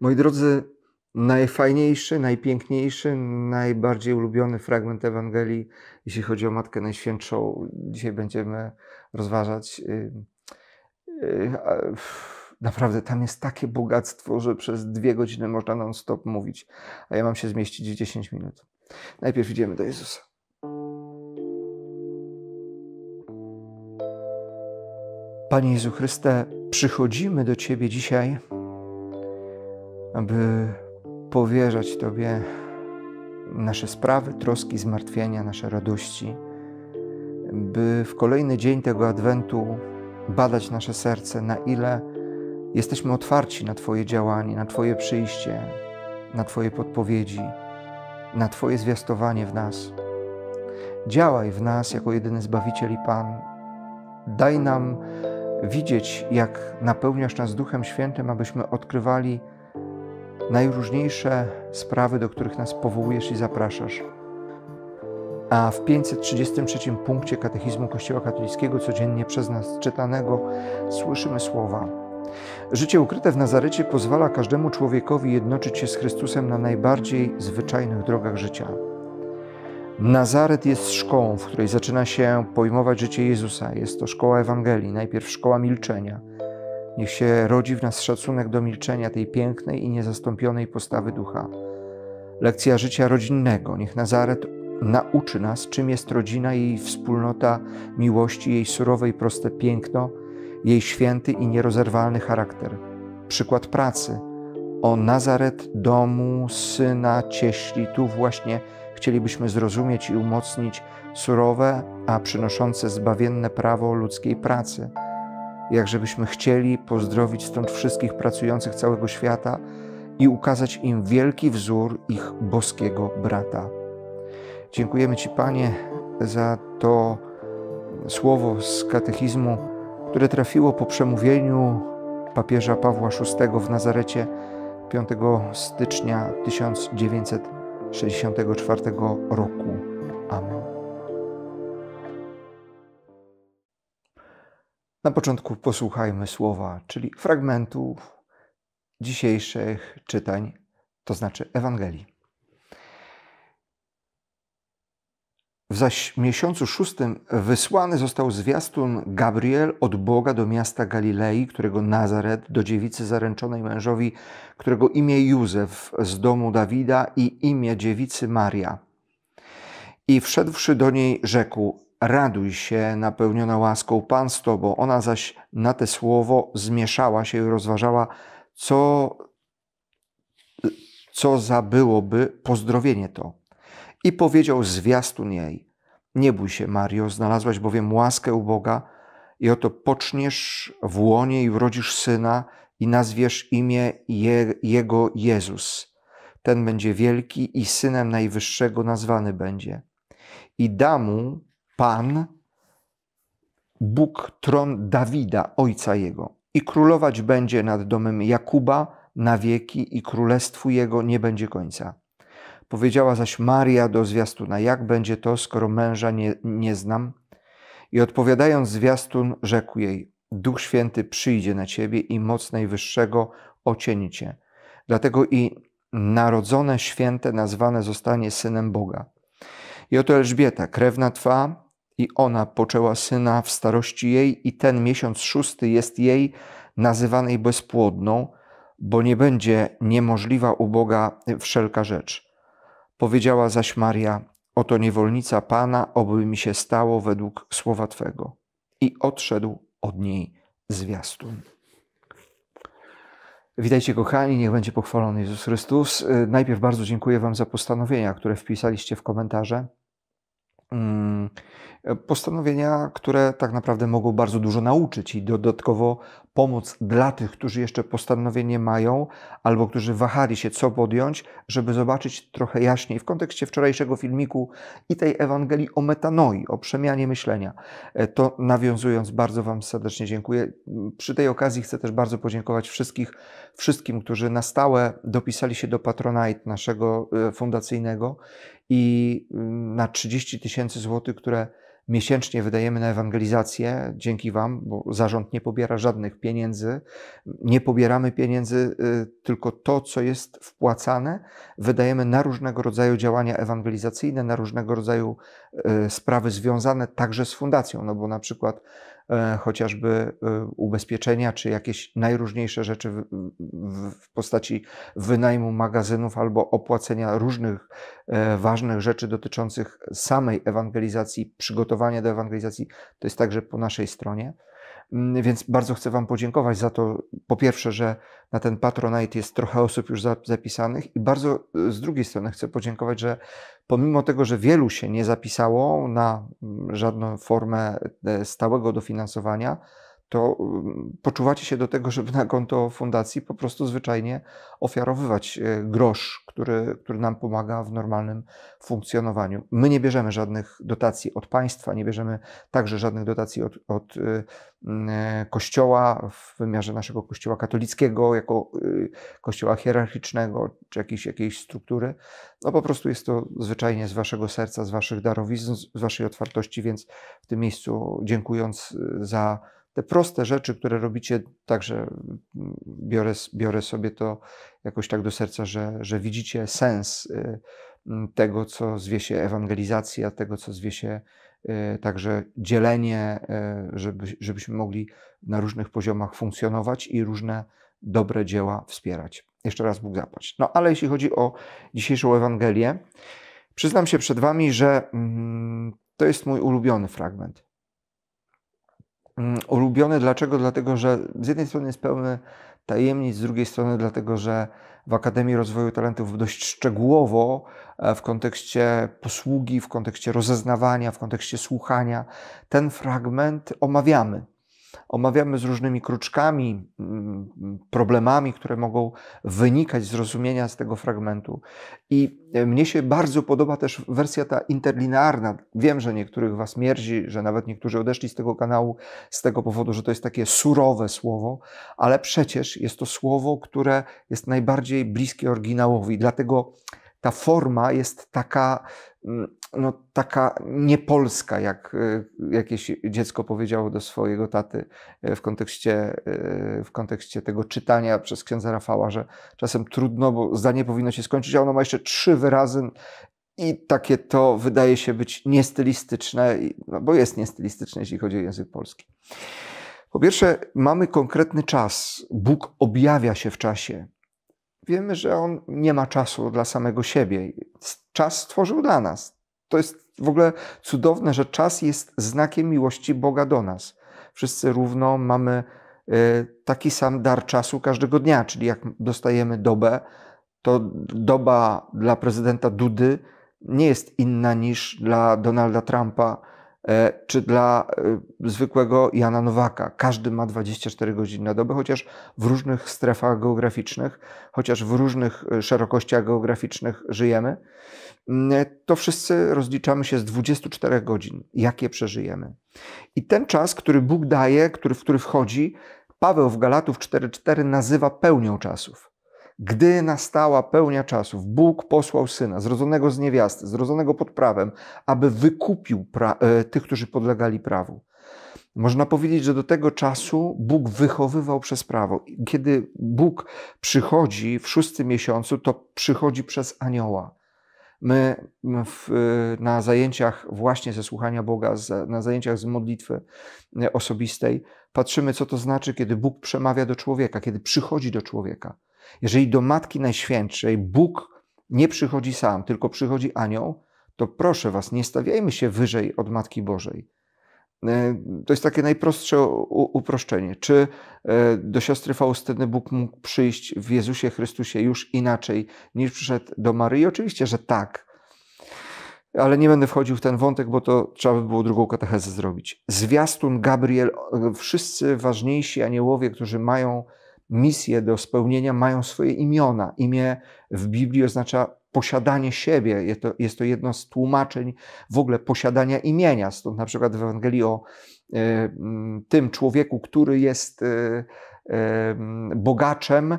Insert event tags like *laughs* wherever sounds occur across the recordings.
Moi drodzy, najfajniejszy, najpiękniejszy, najbardziej ulubiony fragment Ewangelii, jeśli chodzi o Matkę Najświętszą, dzisiaj będziemy rozważać. Y, y, naprawdę, tam jest takie bogactwo, że przez dwie godziny można non-stop mówić, a ja mam się zmieścić w 10 minut. Najpierw idziemy do Jezusa. Panie Jezu Chryste, przychodzimy do Ciebie dzisiaj aby powierzać Tobie nasze sprawy, troski, zmartwienia, nasze radości, by w kolejny dzień tego Adwentu badać nasze serce, na ile jesteśmy otwarci na Twoje działanie, na Twoje przyjście, na Twoje podpowiedzi, na Twoje zwiastowanie w nas. Działaj w nas jako jedyny Zbawiciel i Pan. Daj nam widzieć, jak napełniasz nas Duchem Świętym, abyśmy odkrywali najróżniejsze sprawy, do których nas powołujesz i zapraszasz. A w 533 punkcie Katechizmu Kościoła Katolickiego, codziennie przez nas czytanego, słyszymy słowa. Życie ukryte w Nazarecie pozwala każdemu człowiekowi jednoczyć się z Chrystusem na najbardziej zwyczajnych drogach życia. Nazaret jest szkołą, w której zaczyna się pojmować życie Jezusa. Jest to szkoła Ewangelii, najpierw szkoła milczenia – Niech się rodzi w nas szacunek do milczenia tej pięknej i niezastąpionej postawy ducha. Lekcja życia rodzinnego. Niech Nazaret nauczy nas, czym jest rodzina jej wspólnota miłości, jej surowe i proste piękno, jej święty i nierozerwalny charakter. Przykład pracy. O Nazaret, domu, syna, cieśli, tu właśnie chcielibyśmy zrozumieć i umocnić surowe, a przynoszące zbawienne prawo ludzkiej pracy – Jakbyśmy chcieli pozdrowić stąd wszystkich pracujących całego świata i ukazać im wielki wzór ich boskiego brata. Dziękujemy Ci, Panie, za to słowo z katechizmu, które trafiło po przemówieniu papieża Pawła VI w Nazarecie 5 stycznia 1964 roku. Amen. Na początku posłuchajmy słowa, czyli fragmentów dzisiejszych czytań, to znaczy Ewangelii. W zaś miesiącu szóstym wysłany został zwiastun Gabriel od Boga do miasta Galilei, którego Nazaret, do dziewicy zaręczonej mężowi, którego imię Józef z domu Dawida i imię dziewicy Maria. I wszedłszy do niej rzekł, raduj się, napełniona łaską, Pan z Tobą. Ona zaś na te słowo zmieszała się i rozważała, co, co za byłoby pozdrowienie to. I powiedział zwiastun jej, nie bój się Mario, znalazłaś bowiem łaskę u Boga i oto poczniesz w łonie i urodzisz syna i nazwiesz imię Je Jego Jezus. Ten będzie wielki i synem Najwyższego nazwany będzie. I damu Pan, Bóg tron Dawida, ojca jego, i królować będzie nad domem Jakuba na wieki, i królestwu jego nie będzie końca. Powiedziała zaś Maria do zwiastuna: Jak będzie to, skoro męża nie, nie znam? I odpowiadając zwiastun, rzekł jej: Duch święty przyjdzie na ciebie i moc najwyższego ocieni cię. Dlatego i narodzone święte nazwane zostanie synem Boga. I oto Elżbieta, krewna twa, i ona poczęła syna w starości jej, i ten miesiąc szósty jest jej nazywanej bezpłodną, bo nie będzie niemożliwa u Boga wszelka rzecz. Powiedziała zaś Maria: Oto niewolnica Pana, oby mi się stało według słowa Twego. I odszedł od niej zwiastun. Witajcie kochani, niech będzie pochwalony Jezus Chrystus. Najpierw bardzo dziękuję Wam za postanowienia, które wpisaliście w komentarze. Mm, e, postanowienia, które tak naprawdę mogą bardzo dużo nauczyć i dodatkowo pomóc dla tych, którzy jeszcze postanowienie mają, albo którzy wahali się, co podjąć, żeby zobaczyć trochę jaśniej w kontekście wczorajszego filmiku i tej Ewangelii o metanoi, o przemianie myślenia. E, to nawiązując, bardzo Wam serdecznie dziękuję. Przy tej okazji chcę też bardzo podziękować wszystkich, wszystkim, którzy na stałe dopisali się do Patronite naszego e, fundacyjnego i mm, na 30 tysięcy złotych, które miesięcznie wydajemy na ewangelizację, dzięki Wam, bo zarząd nie pobiera żadnych pieniędzy. Nie pobieramy pieniędzy, y, tylko to, co jest wpłacane, wydajemy na różnego rodzaju działania ewangelizacyjne, na różnego rodzaju y, sprawy związane także z fundacją, no bo na przykład E, chociażby e, ubezpieczenia czy jakieś najróżniejsze rzeczy w, w postaci wynajmu magazynów albo opłacenia różnych e, ważnych rzeczy dotyczących samej ewangelizacji, przygotowania do ewangelizacji, to jest także po naszej stronie. Mm, więc bardzo chcę Wam podziękować za to, po pierwsze, że na ten Patronite jest trochę osób już zapisanych i bardzo y, z drugiej strony chcę podziękować, że pomimo tego, że wielu się nie zapisało na mm, żadną formę e, stałego dofinansowania, to y, poczuwacie się do tego, żeby na konto fundacji po prostu zwyczajnie ofiarowywać y, grosz, który, który nam pomaga w normalnym funkcjonowaniu. My nie bierzemy żadnych dotacji od państwa, nie bierzemy także żadnych dotacji od, od y, kościoła w wymiarze naszego kościoła katolickiego, jako kościoła hierarchicznego czy jakiejś, jakiejś struktury. No po prostu jest to zwyczajnie z waszego serca, z waszych darowizn, z waszej otwartości, więc w tym miejscu dziękując za te proste rzeczy, które robicie, także biorę, biorę sobie to jakoś tak do serca, że, że widzicie sens y, mm, tego, co zwie się ewangelizacja, tego, co zwie się y, także dzielenie, y, żeby, żebyśmy mogli na różnych poziomach funkcjonować i różne dobre dzieła wspierać. Jeszcze raz Bóg zapłać. No ale jeśli chodzi o dzisiejszą Ewangelię, przyznam się przed Wami, że mm, to jest mój ulubiony fragment. Mm, ulubiony. Dlaczego? Dlatego, że z jednej strony jest pełny tajemnic, z drugiej strony dlatego, że w Akademii Rozwoju Talentów dość szczegółowo e, w kontekście posługi, w kontekście rozeznawania, w kontekście słuchania ten fragment omawiamy omawiamy z różnymi kruczkami, mm, problemami, które mogą wynikać z rozumienia z tego fragmentu. I e, mnie się bardzo podoba też wersja ta interlinearna. Wiem, że niektórych Was mierzi, że nawet niektórzy odeszli z tego kanału z tego powodu, że to jest takie surowe słowo, ale przecież jest to słowo, które jest najbardziej bliskie oryginałowi. Dlatego ta forma jest taka, mm, no, taka niepolska, jak y, jakieś dziecko powiedziało do swojego taty y, w kontekście, y, w kontekście tego czytania przez księdza Rafała, że czasem trudno, bo zdanie powinno się skończyć, a ono ma jeszcze trzy wyrazy i takie to wydaje się być niestylistyczne, no bo jest niestylistyczne, jeśli chodzi o język polski. Po pierwsze, mamy konkretny czas. Bóg objawia się w czasie wiemy, że on nie ma czasu dla samego siebie. Czas stworzył dla nas. To jest w ogóle cudowne, że czas jest znakiem miłości Boga do nas. Wszyscy równo mamy y, taki sam dar czasu każdego dnia, czyli jak dostajemy dobę, to doba dla prezydenta Dudy nie jest inna niż dla Donalda Trumpa E, czy dla e, zwykłego Jana Nowaka. Każdy ma 24 godziny na dobę, chociaż w różnych strefach geograficznych, chociaż w różnych e, szerokościach geograficznych żyjemy, mm, to wszyscy rozliczamy się z 24 godzin, jakie przeżyjemy. I ten czas, który Bóg daje, który, w który wchodzi, Paweł w Galatów 4:4 nazywa pełnią czasów. Gdy nastała pełnia czasów, Bóg posłał syna, zrodzonego z niewiasty, zrodzonego pod prawem, aby wykupił pra- e, tych, którzy podlegali prawu. Można powiedzieć, że do tego czasu Bóg wychowywał przez prawo. Kiedy Bóg przychodzi w szóstym miesiącu, to przychodzi przez anioła. My w, e, na zajęciach właśnie ze słuchania Boga, na zajęciach z modlitwy e, osobistej, patrzymy, co to znaczy, kiedy Bóg przemawia do człowieka, kiedy przychodzi do człowieka. Jeżeli do Matki Najświętszej Bóg nie przychodzi sam, tylko przychodzi anioł, to proszę Was, nie stawiajmy się wyżej od Matki Bożej. E, to jest takie najprostsze uproszczenie. Czy e, do siostry Faustyny Bóg mógł przyjść w Jezusie Chrystusie już inaczej niż przyszedł do Maryi? Oczywiście, że tak. Ale nie będę wchodził w ten wątek, bo to trzeba by było drugą katechezę zrobić. Zwiastun, Gabriel, e, wszyscy ważniejsi aniołowie, którzy mają misje do spełnienia mają swoje imiona. Imię w Biblii oznacza posiadanie siebie. Jest to, jest to jedno z tłumaczeń w ogóle posiadania imienia. Stąd na przykład w Ewangelii o e, tym człowieku, który jest e, e, bogaczem,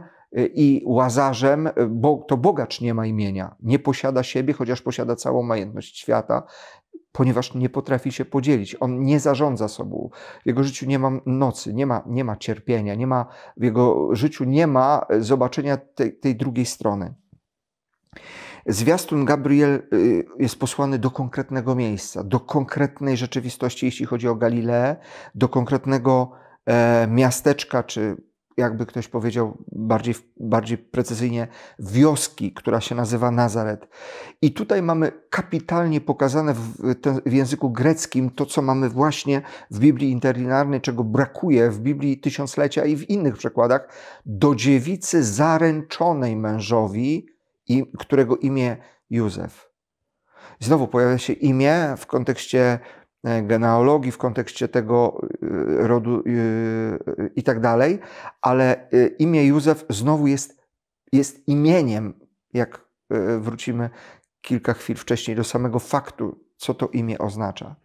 i Łazarzem, bo to bogacz nie ma imienia, nie posiada siebie, chociaż posiada całą majątność świata ponieważ nie potrafi się podzielić. On nie zarządza sobą. W jego życiu nie ma nocy, nie ma, nie ma cierpienia, nie ma, w jego życiu nie ma e, zobaczenia tej, tej drugiej strony. Zwiastun Gabriel e, jest posłany do konkretnego miejsca, do konkretnej rzeczywistości, jeśli chodzi o Galileę, do konkretnego e, miasteczka czy jakby ktoś powiedział bardziej, bardziej precyzyjnie, wioski, która się nazywa Nazaret. I tutaj mamy kapitalnie pokazane w, w, języku greckim to, co mamy właśnie w Biblii interlinarnej, czego brakuje w Biblii Tysiąclecia i w innych przekładach, do dziewicy zaręczonej mężowi, którego imię Józef. Znowu pojawia się imię w kontekście E, genealogii, w kontekście tego e, rodu e, i tak dalej, ale imię Józef znowu jest, jest imieniem, jak wrócimy kilka chwil wcześniej do samego faktu, co to imię oznacza.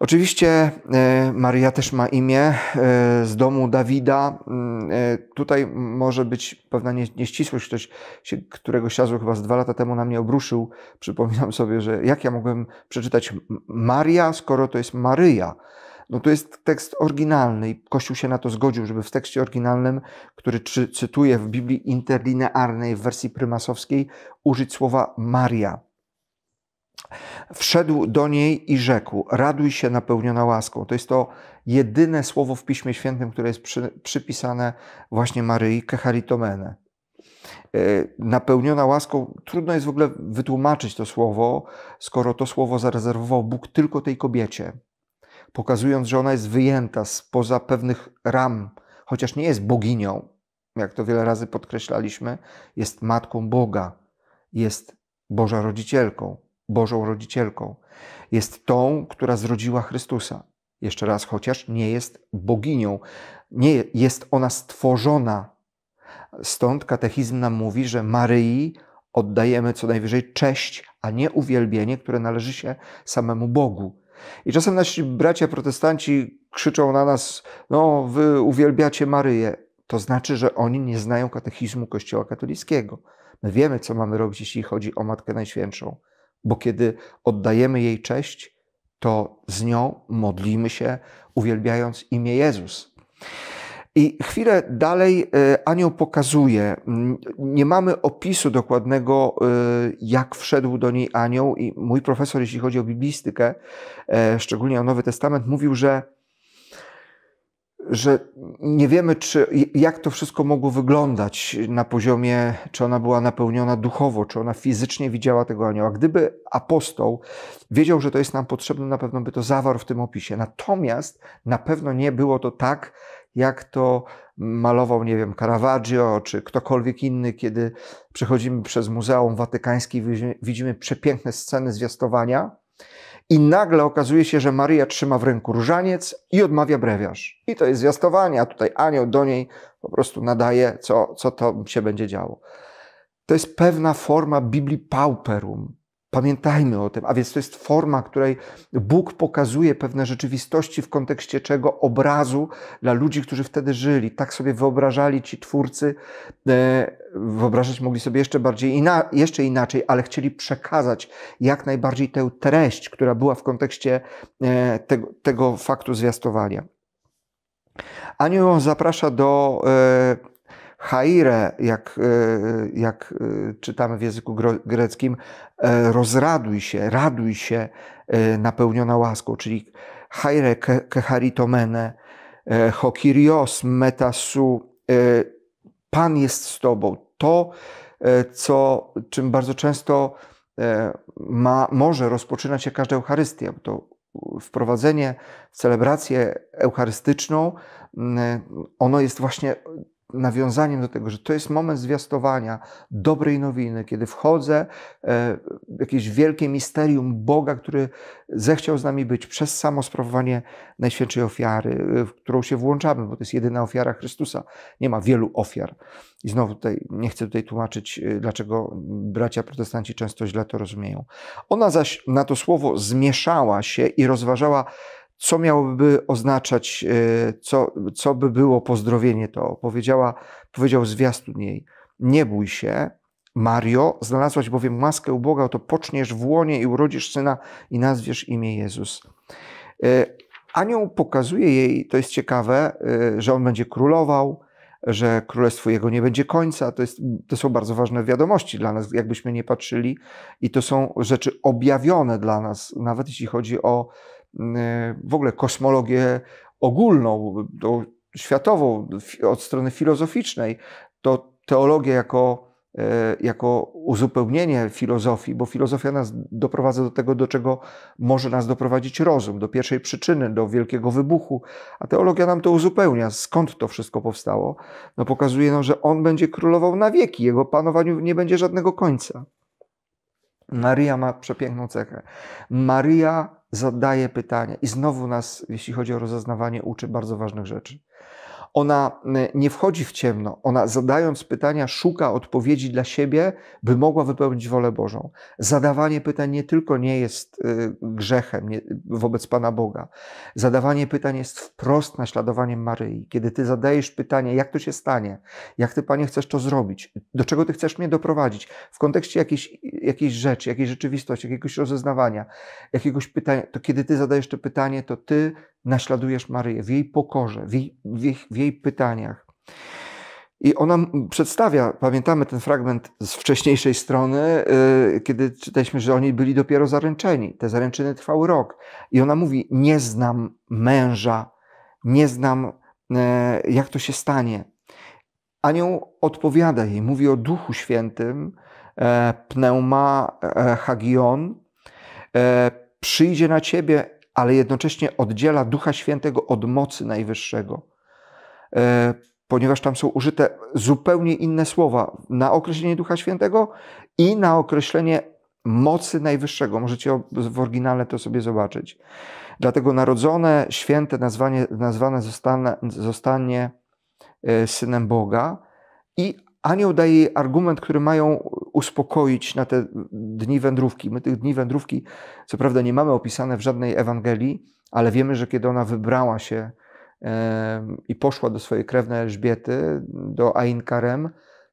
Oczywiście e, Maria też ma imię e, z domu Dawida. Mm, e, tutaj może być pewna nieścisłość. Ktoś, się, któregoś razu chyba z dwa lata temu na mnie obruszył. Przypominam sobie, że jak ja mogłem przeczytać Maria, skoro to jest Maryja. No to jest tekst oryginalny i Kościół się na to zgodził, żeby w tekście oryginalnym, który cytuję w Biblii interlinearnej w wersji prymasowskiej, użyć słowa Maria. Wszedł do niej i rzekł: Raduj się napełniona łaską. To jest to jedyne słowo w Piśmie Świętym, które jest przy, przypisane właśnie Maryi, kecharitomene. E, napełniona łaską, trudno jest w ogóle wytłumaczyć to słowo, skoro to słowo zarezerwował Bóg tylko tej kobiecie, pokazując, że ona jest wyjęta spoza pewnych ram, chociaż nie jest boginią, jak to wiele razy podkreślaliśmy, jest matką Boga, jest Boża rodzicielką Bożą Rodzicielką. Jest tą, która zrodziła Chrystusa. Jeszcze raz, chociaż nie jest boginią, nie jest ona stworzona. Stąd katechizm nam mówi, że Maryi oddajemy co najwyżej cześć, a nie uwielbienie, które należy się samemu Bogu. I czasem nasi bracia protestanci krzyczą na nas: No, wy uwielbiacie Maryję. To znaczy, że oni nie znają katechizmu Kościoła katolickiego. My wiemy, co mamy robić, jeśli chodzi o Matkę Najświętszą bo kiedy oddajemy jej cześć, to z nią modlimy się, uwielbiając imię Jezus. I chwilę dalej e, anioł pokazuje, nie mamy opisu dokładnego, e, jak wszedł do niej anioł, i mój profesor, jeśli chodzi o biblistykę, e, szczególnie o Nowy Testament, mówił, że że nie wiemy, czy, jak to wszystko mogło wyglądać na poziomie, czy ona była napełniona duchowo, czy ona fizycznie widziała tego anioła. Gdyby apostoł wiedział, że to jest nam potrzebne, na pewno by to zawarł w tym opisie. Natomiast na pewno nie było to tak, jak to malował, nie wiem, Caravaggio czy ktokolwiek inny, kiedy przechodzimy przez Muzeum Watykańskie i widzimy przepiękne sceny zwiastowania i nagle okazuje się, że Maria trzyma w ręku różaniec i odmawia brewiarz. I to jest zwiastowanie, a tutaj anioł do niej po prostu nadaje, co, co to się będzie działo. To jest pewna forma Biblii pauperum, Pamiętajmy o tym, a więc to jest forma, której Bóg pokazuje pewne rzeczywistości, w kontekście czego obrazu dla ludzi, którzy wtedy żyli. Tak sobie wyobrażali ci twórcy, e, wyobrażać mogli sobie jeszcze bardziej ina jeszcze inaczej, ale chcieli przekazać jak najbardziej tę treść, która była w kontekście e, tego, tego faktu zwiastowania. Anioł zaprasza do e, haire, jak, e, jak e, czytamy w języku greckim, e, rozraduj się, raduj się, napełniona łaską, czyli haire kecharitomene, hokirios metasu, Pan jest z Tobą. To, co, czym bardzo często ma, może rozpoczynać się każda Eucharystia, to wprowadzenie w celebrację eucharystyczną, ono jest właśnie nawiązaniem do tego, że to jest moment zwiastowania dobrej nowiny, kiedy wchodzę e, w jakieś wielkie misterium Boga, który zechciał z nami być przez samo sprawowanie Najświętszej Ofiary, e, w którą się włączamy, bo to jest jedyna ofiara Chrystusa. Nie ma wielu ofiar. I znowu tutaj, nie chcę tutaj tłumaczyć, e, dlaczego bracia protestanci często źle to rozumieją. Ona zaś na to słowo zmieszała się i rozważała co miałoby oznaczać, e, co, co by było pozdrowienie to. Powiedziała, powiedział zwiastun jej, nie bój się, Mario, znalazłaś bowiem maskę u Boga, poczniesz w łonie i urodzisz syna i nazwiesz imię Jezus. E, anioł pokazuje jej, to jest ciekawe, e, że on będzie królował, że królestwo jego nie będzie końca. To, jest, to są bardzo ważne wiadomości dla nas, jakbyśmy nie patrzyli, i to są rzeczy objawione dla nas, nawet jeśli chodzi o Y, w ogóle kosmologię ogólną, światową, od strony filozoficznej, to teologię jako, y, jako uzupełnienie filozofii, bo filozofia nas doprowadza do tego, do czego może nas doprowadzić rozum, do pierwszej przyczyny, do wielkiego wybuchu, a teologia nam to uzupełnia, skąd to wszystko powstało. No pokazuje nam, że on będzie królował na wieki, jego panowaniu nie będzie żadnego końca. Maria ma przepiękną cechę. Maria zadaje pytania i znowu nas, jeśli chodzi o rozeznawanie, uczy bardzo ważnych rzeczy. Ona mm, nie wchodzi w ciemno, ona zadając pytania szuka odpowiedzi dla siebie, by mogła wypełnić wolę Bożą. Zadawanie pytań nie tylko nie jest y, grzechem wobec Pana Boga, zadawanie pytań jest wprost naśladowaniem Maryi. Kiedy Ty zadajesz pytanie, jak to się stanie, jak Ty, Panie, chcesz to zrobić, do czego Ty chcesz mnie doprowadzić, w kontekście jakiejś, jakiejś rzeczy, jakiejś rzeczywistości, jakiegoś rozeznawania, jakiegoś pytania, to kiedy Ty zadajesz to pytanie, to Ty naśladujesz Maryję w jej pokorze, w jej, w jej, w jej jej pytaniach. I ona przedstawia, pamiętamy ten fragment z wcześniejszej strony, y, kiedy czytaliśmy, że oni byli dopiero zaręczeni. Te zaręczyny trwały rok. I ona mówi: Nie znam męża, nie znam, y, jak to się stanie. Anioł odpowiada jej, mówi o Duchu Świętym, e, pneuma e, hagion, e, przyjdzie na ciebie, ale jednocześnie oddziela Ducha Świętego od mocy najwyższego E, ponieważ tam są użyte zupełnie inne słowa na określenie Ducha Świętego i na określenie mocy najwyższego. Możecie w oryginale to sobie zobaczyć. Dlatego narodzone, święte nazwanie, nazwane zostanie, zostanie synem Boga i anioł daje jej argument, który mają uspokoić na te dni wędrówki. My tych dni wędrówki, co prawda, nie mamy opisane w żadnej Ewangelii, ale wiemy, że kiedy ona wybrała się i poszła do swojej krewnej Elżbiety, do Ain Karem,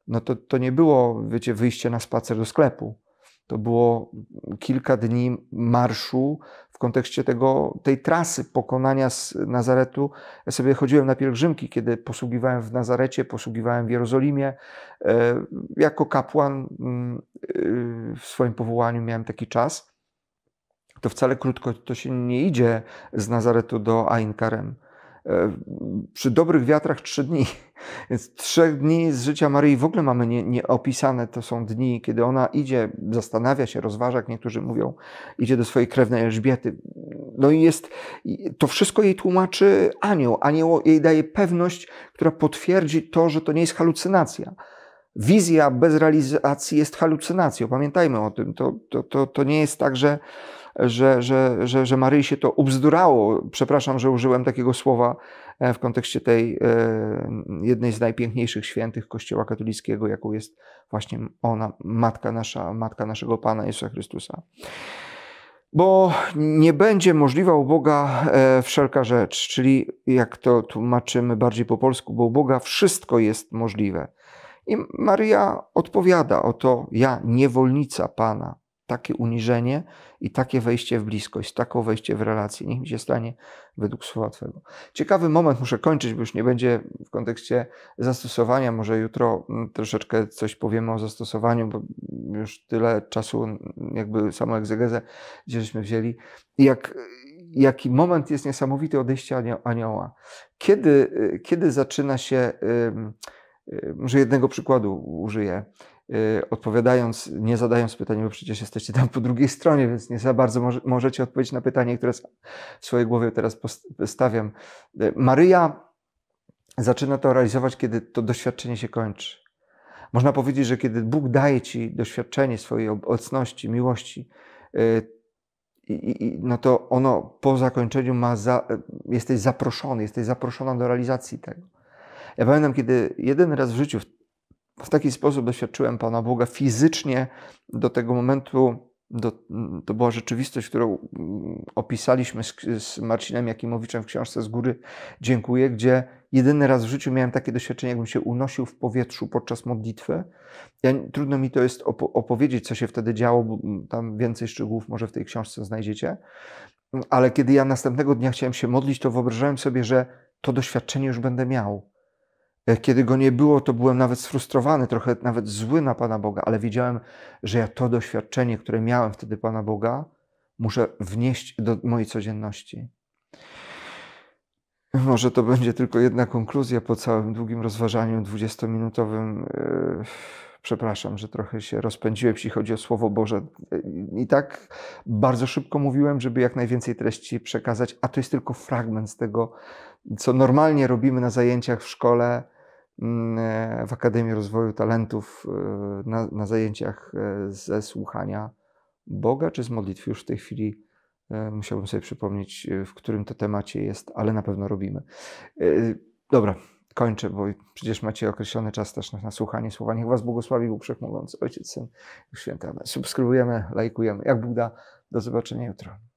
no to, to nie było, wiecie, wyjście na spacer do sklepu. To było kilka dni marszu w kontekście tego, tej trasy pokonania z Nazaretu. Ja sobie chodziłem na pielgrzymki, kiedy posługiwałem w Nazarecie, posługiwałem w Jerozolimie. E, jako kapłan mm, y, w swoim powołaniu miałem taki czas. To wcale krótko to się nie idzie z Nazaretu do Ain Karem E, przy dobrych wiatrach trzy dni. *laughs* Więc trzech dni z życia Maryi w ogóle mamy nieopisane. Nie to są dni, kiedy ona idzie, zastanawia się, rozważa, jak niektórzy mówią, idzie do swojej krewnej Elżbiety. No i jest, to wszystko jej tłumaczy anioł. Anioł jej daje pewność, która potwierdzi to, że to nie jest halucynacja. Wizja bez realizacji jest halucynacją. Pamiętajmy o tym. To, to, to, to nie jest tak, że że, że, że, że Maryi się to ubzdurało. Przepraszam, że użyłem takiego słowa e, w kontekście tej e, jednej z najpiękniejszych świętych Kościoła katolickiego, jaką jest właśnie ona, matka nasza, matka naszego Pana Jezusa Chrystusa. Bo nie będzie możliwa u Boga e, wszelka rzecz, czyli jak to tłumaczymy bardziej po polsku, bo u Boga wszystko jest możliwe. I Maria odpowiada: o to ja, niewolnica Pana, takie uniżenie i takie wejście w bliskość, taką wejście w relację. Niech mi się stanie według słowa Twego. Ciekawy moment, muszę kończyć, bo już nie będzie w kontekście zastosowania. Może jutro mm, troszeczkę coś powiemy o zastosowaniu, bo już tyle czasu, jakby samą egzegezę, gdzie żeśmy wzięli. Jak, jaki moment jest niesamowity odejścia anioła. Kiedy, y, kiedy zaczyna się, y, może jednego przykładu użyję. Y, odpowiadając, nie zadając pytań, bo przecież jesteście tam po drugiej stronie, więc nie za bardzo może, możecie odpowiedzieć na pytanie, które w swojej głowie teraz stawiam. Y, Maryja zaczyna to realizować, kiedy to doświadczenie się kończy. Można powiedzieć, że kiedy Bóg daje ci doświadczenie swojej obecności, miłości, y, no to ono po zakończeniu ma za, jesteś zaproszony, jesteś zaproszona do realizacji tego. Ja pamiętam, kiedy jeden raz w życiu, w taki sposób doświadczyłem Pana Boga fizycznie do tego momentu. Do, to była rzeczywistość, którą mm, opisaliśmy z, z Marcinem Jakimowiczem w książce Z Góry Dziękuję, gdzie jedyny raz w życiu miałem takie doświadczenie, jakbym się unosił w powietrzu podczas modlitwy. Ja, trudno mi to jest op opowiedzieć, co się wtedy działo, bo mm, tam więcej szczegółów może w tej książce znajdziecie. Ale kiedy ja następnego dnia chciałem się modlić, to wyobrażałem sobie, że to doświadczenie już będę miał E, kiedy go nie było, to byłem nawet sfrustrowany, trochę nawet zły na Pana Boga, ale wiedziałem, że ja to doświadczenie, które miałem wtedy Pana Boga, muszę wnieść do mojej codzienności. Może to będzie tylko jedna konkluzja po całym długim rozważaniu 20-minutowym. E, przepraszam, że trochę się rozpędziłem, jeśli chodzi o Słowo Boże. E, I tak bardzo szybko mówiłem, żeby jak najwięcej treści przekazać, a to jest tylko fragment z tego, co normalnie robimy na zajęciach w szkole, Mm, e, w Akademii Rozwoju Talentów e, na, na zajęciach e, ze słuchania Boga czy z modlitwy. Już w tej chwili musiałbym sobie przypomnieć, w którym to temacie jest, ale na pewno robimy. Dobra, kończę, bo przecież macie określony czas też na, na słuchanie słowa. Niech Was błogosławi Bóg Wszechmogący, Ojciec, Syn i Święty Subskrybujemy, lajkujemy. Jak Bóg da, do zobaczenia jutro.